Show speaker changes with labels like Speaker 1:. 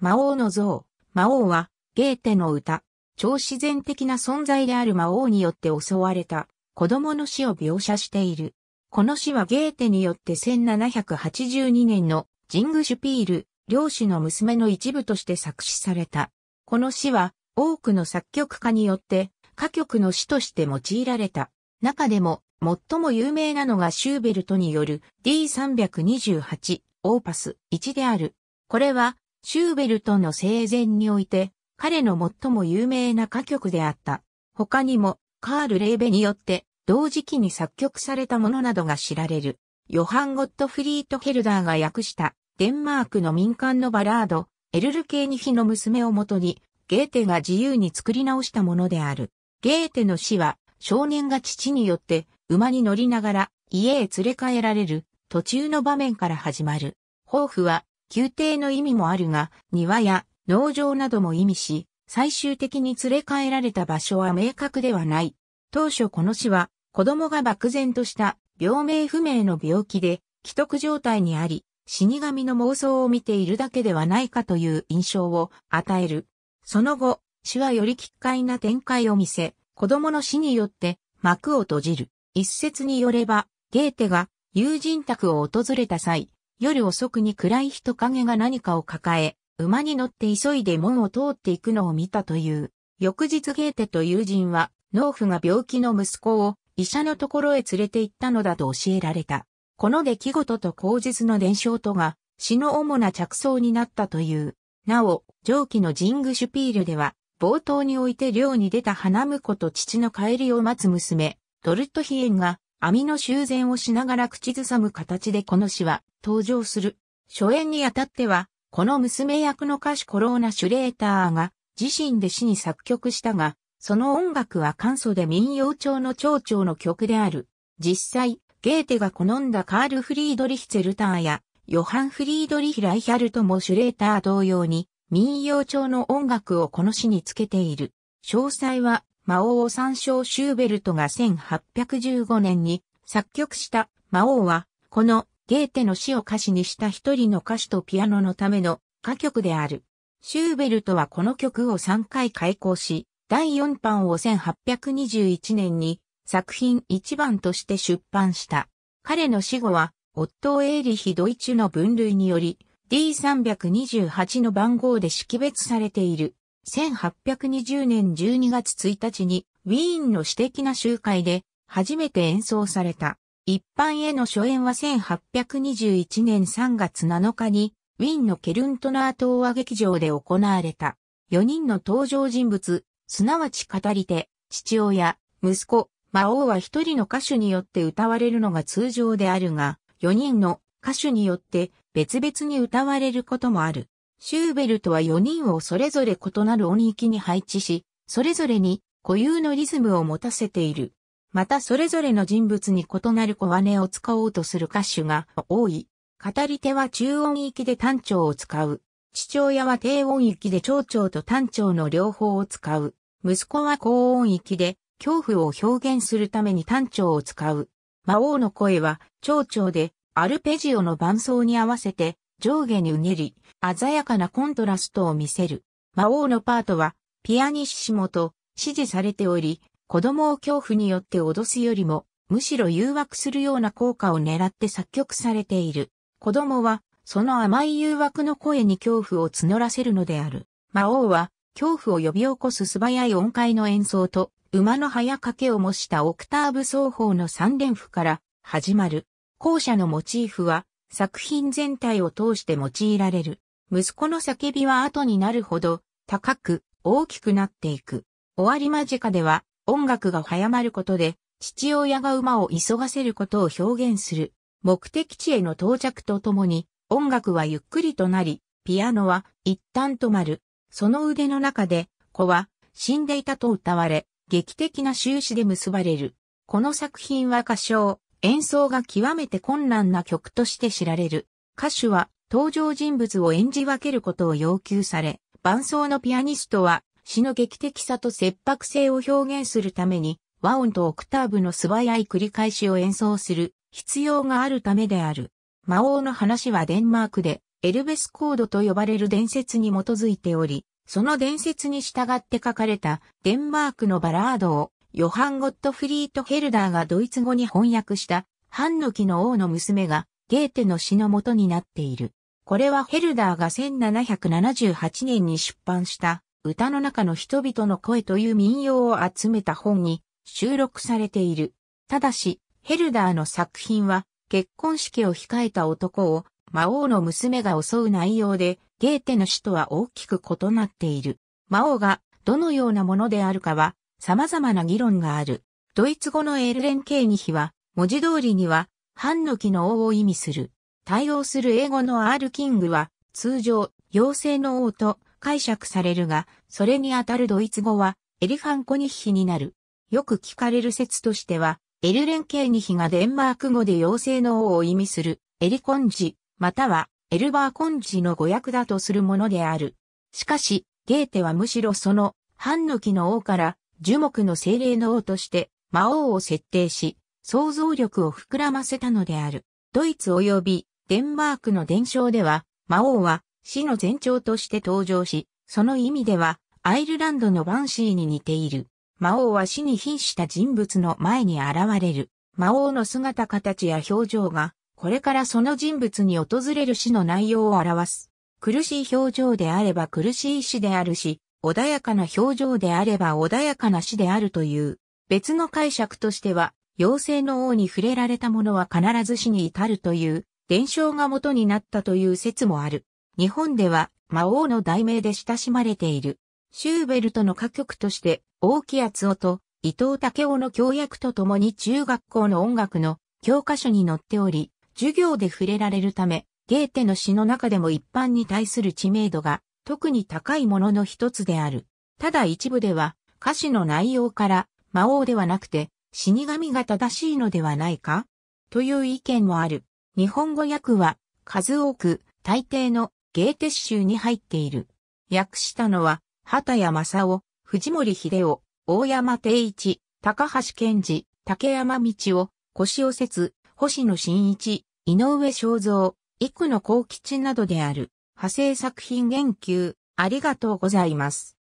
Speaker 1: 魔王の像。魔王は、ゲーテの歌。超自然的な存在である魔王によって襲われた子供の死を描写している。この死はゲーテによって1782年のジングシュピール、漁師の娘の一部として作詞された。この詩は多くの作曲家によって歌曲の詩として用いられた。中でも最も有名なのがシューベルトによる D328 オーパス1である。これはシューベルトの生前において、彼の最も有名な歌曲であった。他にも、カール・レーベによって、同時期に作曲されたものなどが知られる。ヨハン・ゴットフリート・ヘルダーが訳した、デンマークの民間のバラード、エルルケーニヒの娘をもとに、ゲーテが自由に作り直したものである。ゲーテの死は、少年が父によって、馬に乗りながら、家へ連れ帰られる、途中の場面から始まる。抱負は、宮廷の意味もあるが、庭や農場なども意味し、最終的に連れ帰られた場所は明確ではない。当初この詩は、子供が漠然とした病名不明の病気で、既得状態にあり、死神の妄想を見ているだけではないかという印象を与える。その後、詩はより奇怪な展開を見せ、子供の死によって幕を閉じる。一説によれば、ゲーテが友人宅を訪れた際、夜遅くに暗い人影が何かを抱え、馬に乗って急いで門を通っていくのを見たという。翌日ゲーテと友人は、農夫が病気の息子を医者のところへ連れて行ったのだと教えられた。この出来事と口実の伝承とが、詩の主な着想になったという。なお、上記のジングシュピールでは、冒頭において漁に出た花婿と父の帰りを待つ娘、ドルトヒエンが、網の修繕をしながら口ずさむ形でこの詩は登場する。初演にあたっては、この娘役の歌手コローナ・シュレーターが自身で詩に作曲したが、その音楽は簡素で民謡調の蝶々の曲である。実際、ゲーテが好んだカール・フリードリヒ・ツェルターや、ヨハン・フリードリヒ・ライヒャルトもシュレーター同様に、民謡調の音楽をこの詩につけている。詳細は魔王を参照シューベルトが1815年に作曲した魔王は、このゲーテの死を歌詞にした一人の歌手とピアノのための歌曲である。シューベルトはこの曲を3回開講し、第4版を1821年に作品1番として出版した。彼の死後は、オットー・エーリヒ・ドイチュの分類により、D328 の番号で識別されている。1820年12月1日にウィーンの私的な集会で初めて演奏された。一般への初演は1821年3月7日にウィーンのケルントナー東和劇場で行われた。4人の登場人物、すなわち語り手、父親、息子、魔王は一人の歌手によって歌われるのが通常であるが、4人の歌手によって別々に歌われることもある。シューベルトは4人をそれぞれ異なる音域に配置し、それぞれに固有のリズムを持たせている。またそれぞれの人物に異なる小金を使おうとする歌手が多い。語り手は中音域で単調を使う。父親は低音域で長調と単調の両方を使う。息子は高音域で恐怖を表現するために単調を使う。魔王の声は長調でアルペジオの伴奏に合わせて上下にうねり、鮮やかなコントラストを見せる。魔王のパートは、ピアニッシモと指示されており、子供を恐怖によって脅すよりも、むしろ誘惑するような効果を狙って作曲されている。子供は、その甘い誘惑の声に恐怖を募らせるのである。魔王は、恐怖を呼び起こす素早い音階の演奏と、馬の早掛けを模したオクターブ奏法の三連符から始まる。後者のモチーフは、作品全体を通して用いられる。息子の叫びは後になるほど、高く、大きくなっていく。終わり間近では、音楽が早まることで、父親が馬を急がせることを表現する。目的地への到着とともに、音楽はゆっくりとなり、ピアノは一旦止まる。その腕の中で、子は死んでいたと歌われ、劇的な終始で結ばれる。この作品は歌唱、演奏が極めて困難な曲として知られる。歌手は登場人物を演じ分けることを要求され、伴奏のピアニストは詩の劇的さと切迫性を表現するために和音とオクターブの素早い繰り返しを演奏する必要があるためである。魔王の話はデンマークでエルベスコードと呼ばれる伝説に基づいており、その伝説に従って書かれたデンマークのバラードをヨハン・ゴットフリート・ヘルダーがドイツ語に翻訳した、ハンヌキの王の娘が、ゲーテの詩の元になっている。これはヘルダーが1778年に出版した、歌の中の人々の声という民謡を集めた本に収録されている。ただし、ヘルダーの作品は、結婚式を控えた男を、魔王の娘が襲う内容で、ゲーテの詩とは大きく異なっている。魔王がどのようなものであるかは様々な議論がある。ドイツ語のエルレンケーニヒは、文字通りには、ハンノキの王を意味する。対応する英語のアールキングは、通常、妖精の王と解釈されるが、それにあたるドイツ語は、エリファンコニヒになる。よく聞かれる説としては、エルレンケーニヒがデンマーク語で妖精の王を意味する、エリコンジ、または、エルバーコンジの語訳だとするものである。しかし、ゲーテはむしろその、ハンノキの王から、樹木の精霊の王として魔王を設定し、想像力を膨らませたのである。ドイツ及びデンマークの伝承では、魔王は死の前兆として登場し、その意味ではアイルランドのバンシーに似ている。魔王は死に瀕した人物の前に現れる。魔王の姿形や表情が、これからその人物に訪れる死の内容を表す。苦しい表情であれば苦しい死であるし、穏やかな表情であれば穏やかな死であるという、別の解釈としては、妖精の王に触れられた者は必ず死に至るという、伝承が元になったという説もある。日本では、魔王の題名で親しまれている。シューベルトの歌曲として、大木厚夫と伊藤武夫の教約とともに中学校の音楽の教科書に載っており、授業で触れられるため、ゲーテの詩の中でも一般に対する知名度が特に高いものの一つである。ただ一部では、歌詞の内容から、魔王ではなくて、死神が正しいのではないかという意見もある。日本語訳は、数多く、大抵のゲーテ集に入っている。訳したのは、畑谷正夫、藤森秀夫、大山定一、高橋健二、竹山道夫、腰尾節、星野真一、井上正造、幾野幸吉などである。派生作品言及ありがとうございます。